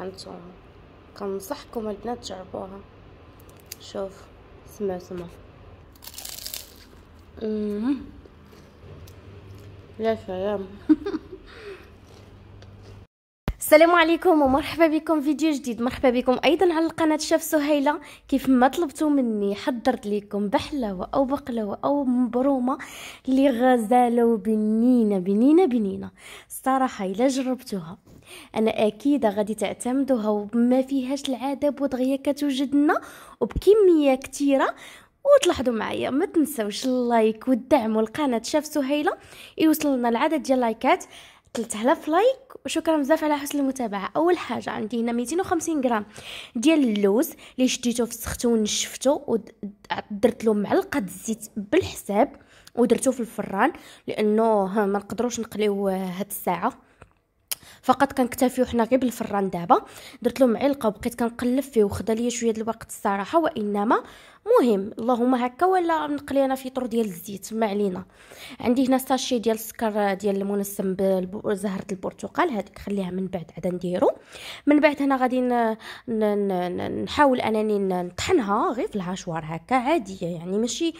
انتم كنصحكم البنات تجربوها شوف سمع سمع أمم. لا سلام السلام عليكم ومرحبا بكم فيديو جديد مرحبا بكم ايضا على القناه شاف سهيله كيف ما طلبتوا مني حضرت لكم بحلاوه او بقلاوه او مبرومه اللي غزالوا بنينه بنينه بنينه الصراحه الا جربتوها انا اكيده غادي تعتمدوها وما فيهاش العذاب ودغيا كتوجد لنا وبكميه كثيره وتلاحظوا معايا ما تنسوش اللايك والدعم والقناه شاف سهيله يوصل لنا العدد ديال اللايكات تلتهلا في لايك وشكرا بزاف على حسن المتابعه اول حاجه عندي هنا 250 غرام ديال اللوز اللي شديته في السخت ونشفته ودرت له معلقه الزيت بالحساب ودرته في الفران لانه ما نقدروش نقليوه هاد الساعه فقط كنكتفيو حنا غير بالفران دابا درت له معلقه وبقيت كنقلب فيه وخدا ليا شويه ديال الوقت الصراحه وانما مهم اللهم هكا ولا نقلي انا فيطور ديال الزيت ما علينا عندي هنا ساشي ديال السكر ديال المنسم بزهره البرتقال هذيك خليها من بعد عاد نديرو من بعد هنا غادي نحاول انني نطحنها غير في الهاشوار هكا عاديه يعني ماشي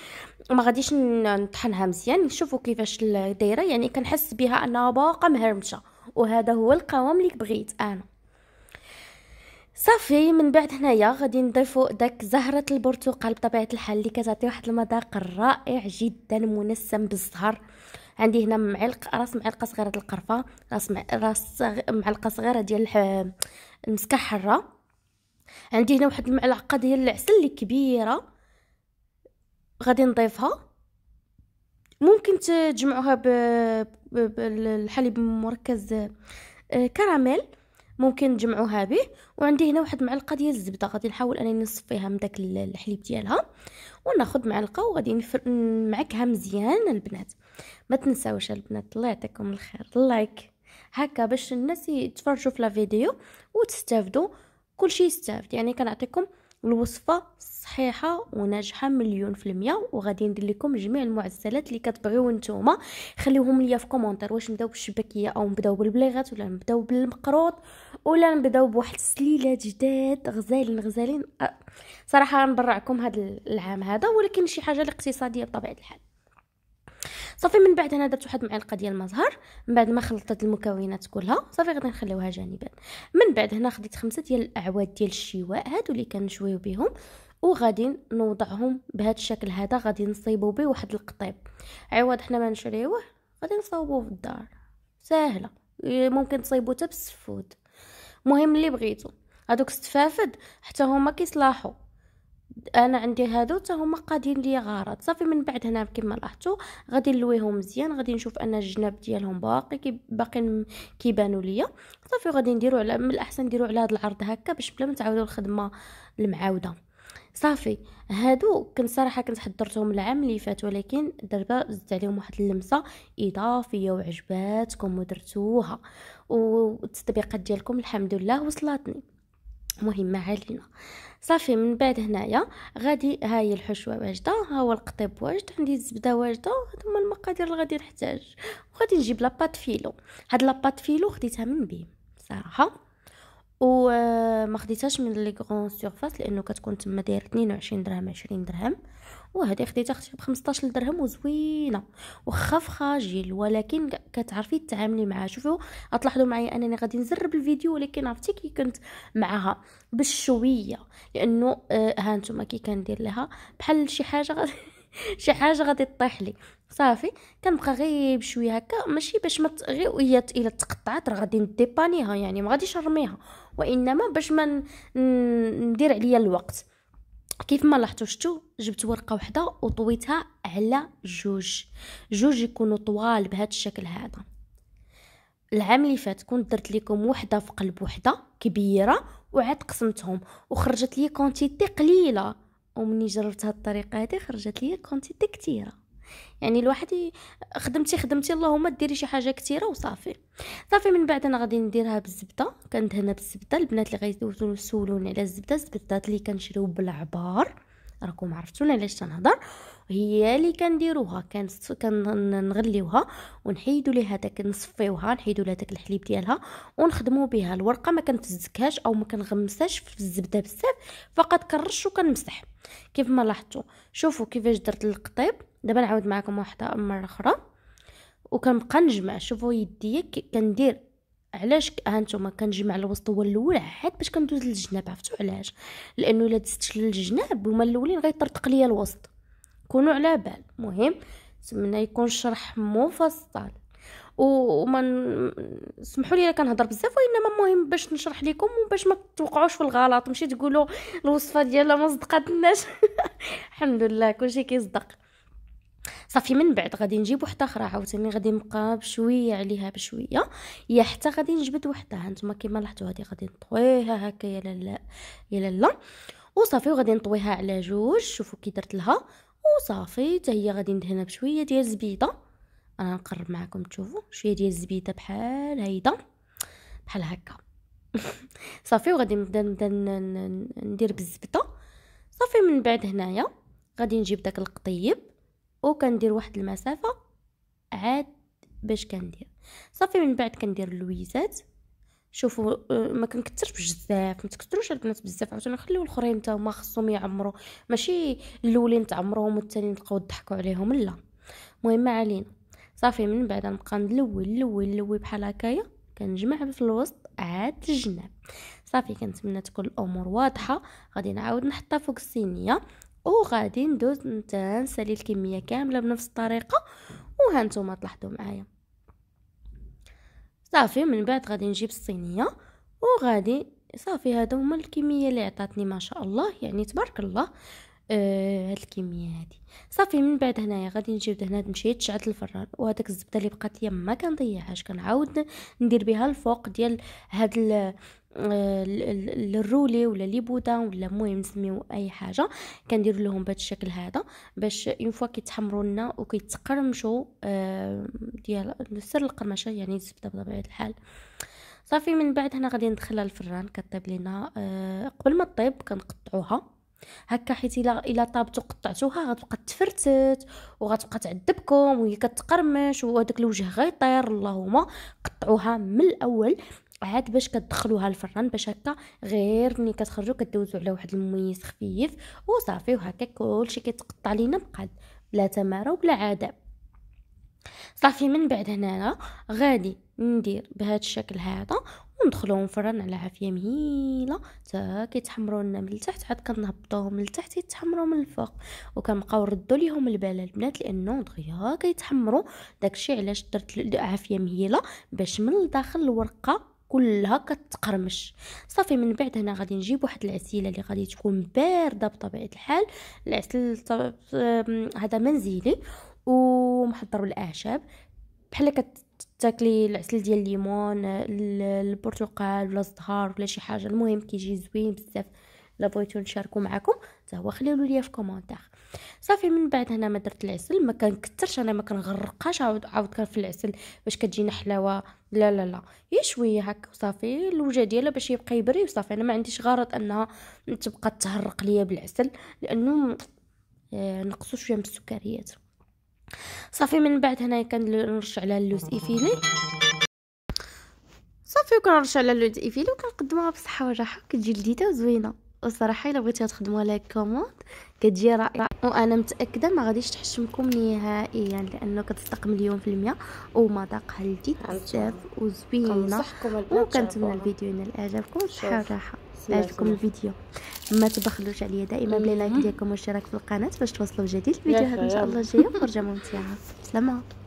ما غاديش نطحنها مزيان نشوفوا كيفاش دايره يعني كنحس بها انها باقا مهرمشه وهذا هو القوام اللي بغيت انا صافي من بعد هنايا غادي نضيفوا داك زهره البرتقال بطبيعه الحال اللي كتعطي واحد المذاق رائع جدا منسم بالزهر عندي هنا معلق راس معلقه صغيره القرفه راس مع... راس معلقه صغيره ديال المسكه حره عندي هنا واحد المعلقه ديال العسل اللي كبيره غادي نضيفها ممكن تجمعوها بالحليب مركز آه، كراميل ممكن تجمعوها به وعندي هنا واحد معلقه ديال الزبده غادي نحاول انني نصفيها من داك الحليب ديالها وناخذ معلقه وغادي نفر... نمعكها مزيان البنات ما تنساوش البنات الله يعطيكم الخير لايك هكا باش الناس يتفرجوا في لا فيديو وتستافدوا كلشي يستافد يعني كنعطيكم الوصفه صحيحه وناجحه مليون في المية وغادي ندير لكم جميع المعزلات اللي كتبغيو نتوما خليهم ليا في كومونتير واش نبداو بالشبكيه او نبداو بالبليغات ولا نبداو بالمقروط ولا نبداو بواحد السليلات جداد غزالين غزالين أه، صراحه نبرعكم هذا العام هذا ولكن شي حاجه الاقتصاديه بطبيعه الحال صافي من بعد انا درت واحد المعلقه ديال المزهر من بعد ما خلطت المكونات كلها صافي غادي نخليوها جانبا من بعد هنا خديت خمسه ديال الاعواد ديال الشواء هادو اللي كنشويو بهم وغادي نوضعهم بهذا الشكل هذا غادي نصيبو به واحد القطيب عوض حنا ما نشريوه غادي نصاوبوه في الدار ساهله ممكن تصيبو حتى بالسفود المهم اللي بغيتو هادوك استفافد حتى هما كيصلاحو انا عندي هادو حتى هما قادين ليا غارات صافي من بعد هنا كما لاحظتوا غادي نلويهم مزيان غادي نشوف ان الجناب ديالهم باقي باقي كيبانوا ليا صافي غادي نديرو على من الاحسن نديرو على هذا العرض هكا باش بلا ما تعاودوا الخدمه المعاوده صافي هادو كنت صراحه كنت حضرتهم العام اللي فات ولكن دابا زدت عليهم واحد اللمسه اضافيه وعجباتكم ودرتوها والتطبيقات ديالكم الحمد لله وصلتني مهمه علينا صافي من بعد هنايا غادي هاي الحشوه واجده ها هو القطيب واجد عندي الزبده واجده هما المقادير اللي غادي نحتاج وغادي نجيب لاباط فيلو هاد لاباط فيلو خديتها من بيم صراحه آه، ما خديتهاش من لي غون سيرفاس لانه كتكون تما داير 22 درهم 20 درهم وهذه خديتها اختي ب 15 درهم وزوينه واخا فخاجيل ولكن كتعرفي تتعاملي معها شوفوا غتلاحظوا معايا انني غادي نزرب الفيديو ولكن عرفتي كي كنت معها بالشويه لانه آه ها نتوما كي كندير لها بحال شي حاجه غادي شي حاجه غادي طيح لي صافي كنبقى غير بشويه هكا ماشي باش ما مت... غير هي الا تقطعات راه غادي نديبانيها يعني ما غاديش نرميها وانما باش ما ندير عليا الوقت كيف ما لاحظتوا شفتوا جبت ورقه واحده وطويتها على جوج جوج يكونوا طوال بهذا الشكل هذا العام اللي فات كنت درت لكم وحده في قلب وحده كبيره وعاد قسمتهم وخرجت لي كونتيتي قليله ومني جربت هذه الطريقه هذه خرجت لي كونتيتي كثيره يعني الواحد خدمتي خدمتي اللهم ديري شي حاجه كثيره وصافي صافي من بعد انا غادي نديرها بالزبده كندهنها بالزبده البنات اللي غيدوزوا يسولوني على الزبده الزبدات اللي كنشريو بالعبار راكم عرفتوني علاش تنهضر هي اللي كنديروها كنغليوها ونحيدو ليها داك نصفيوها نحيدو لها داك الحليب ديالها ونخدمو بها الورقه ما كنفزكهاش او ما كنغمسهاش في الزبده بزاف فقط كنرش وكنمسح كيف ما لاحظتوا شوفوا كيفاش درت القطيب دابا نعاود معكم واحده مره اخرى وكنبقى نجمع شوفوا يديا كندير علاش هانتوما كنجمع الوسط هو الاول عاد باش كندوز للجناب عرفتوا علاش لانه الا دزت للجناب هما الاولين غيطرطق ليا الوسط كونوا على بال مهم نتمنى يكون الشرح مفصل وما سمحوا لي كنهضر بزاف وانما مهم باش نشرح لكم وباش ما توقعوش في الغلط ماشي تقولوا الوصفه ديالها ما صدقاتناش الحمد لله كلشي كيصدق صافي من بعد غادي نجيب وحده اخرى عاوتاني غادي نبقى بشويه عليها بشويه يا حتى غادي نجبد وحده هانتوما كما لاحظتوا هذه غادي نطويها هكا يا لالا يا لالا وصافي وغادي نطويها على جوج شوفوا كي درت لها وصافي حتى هي غادي ندهنها بشويه ديال الزبيده انا نقرب معكم تشوفوا شويه ديال الزبيده بحال هيدا بحال هكا صافي وغادي نبدا نبدا ندير بالزبده صافي من بعد هنايا غادي نجيب داك القطيب وكندير واحد المسافه عاد باش كندير صافي من بعد كندير اللويزات شوفوا آه، ما كنكثرش بزاف ما تكثروش البنات بزاف عاوتاني خليو الاخرين حتى هما خصهم يعمروا ماشي الاولين تعمروهم والثانيين تبقاو تضحكوا عليهم لا المهم علينا صافي من بعد نبقى نلوي نلوي نلوي بحال هكايا كنجمع في الوسط عاد الجناب صافي كنتمنى تكون الامور واضحه غادي نعاود نحطها فوق الصينيه وغادي ندوز نسالي الكميه كامله بنفس الطريقه وهانتوما تلاحظوا معايا صافي من بعد غادي نجيب الصينيه وغادي صافي هادو هما الكميه اللي عطاتني ما شاء الله يعني تبارك الله آه هاد الكميه هادي صافي من بعد هنايا غادي نجيب هنا مشيت شعلت الفران وهذاك الزبده اللي بقات ليا ما كنضيعهاش كنعاود ندير بها الفوق ديال هاد آه، للرولي ولا لي بودا ولا المهم نسميو اي حاجه كندير لهم بهذا الشكل هذا باش اون فوا كيتحمروا لنا وكيتقرمشوا آه، ديال سر القرمشه يعني الزبده بطبيعه الحال صافي من بعد هنا غادي ندخلها الفران كطيب لينا أه قبل ما طيب كنقطعوها هكا حيت الا الا طابت وقطعتوها غتبقى تفرتت وغتبقى تعذبكم وهي كتقرمش وهداك الوجه غيطير اللهم كتقطعوها من الاول عاد باش كتدخلوها الفران باش هكا غير ملي كتخرجوا كدوزوا على واحد المميز خفيف وصافي وهكا كلشي كيتقطع لينا بقاد بلا تماره وبلا عذاب صافي من بعد هنا غادي ندير بهذا الشكل هذا كندخلوهم في الفرن على عافيه مهيله حتى كيتحمروا لنا من التحت عاد كنهبطوهم من التحت يتحمروا من الفوق وكنبقاو نردوا ليهم البال البنات لانه دغيا كيتحمروا داكشي علاش درت عافيه مهيله باش من الداخل الورقه كلها كتقرمش صافي من بعد هنا غادي نجيب واحد العسيله اللي غادي تكون بارده بطبيعه الحال العسل هذا منزلي ومحضر بالاعشاب بحال كت تاكلي العسل ديال الليمون البرتقال ولا الزهر ولا شي حاجه المهم كيجي زوين بزاف لا بغيتو نشاركو معكم حتى هو خليولو ليا في كومونتير صافي من بعد هنا ما درت العسل ما كنكثرش انا ما كنغرقاش عاود عاود كان في العسل باش كتجينا حلاوه لا لا لا هي شويه هكا وصافي الوجه ديالها باش يبقى يبري وصافي انا ما عنديش غرض انها تبقى تهرق ليا بالعسل لانه آه، نقصوا شويه من السكريات صافي من بعد هنايا كنرش على اللوز ايفيلي صافي وكنرش على اللوز ايفيلي وكنقدموها بصحه وراحه كتجي لذيذه وزوينه وصراحه الا بغيتي تخدموا لايك كوموند كتجي رائعه وانا متاكده ما غاديش تحشمكم نهائيا لانه كتستقم مليون في المية ومذاقها لذيذ بزاف وزوينه وكنتمنى الفيديو ينال اعجابكم شحال راحه عجبكم الفيديو ما تبخلوش عليا دائما بلي لايك ديالكم واشتراك في القناه باش توصلوا جديد الفيديوهات ان شاء الله الجايه فرجه ممتعه سلامه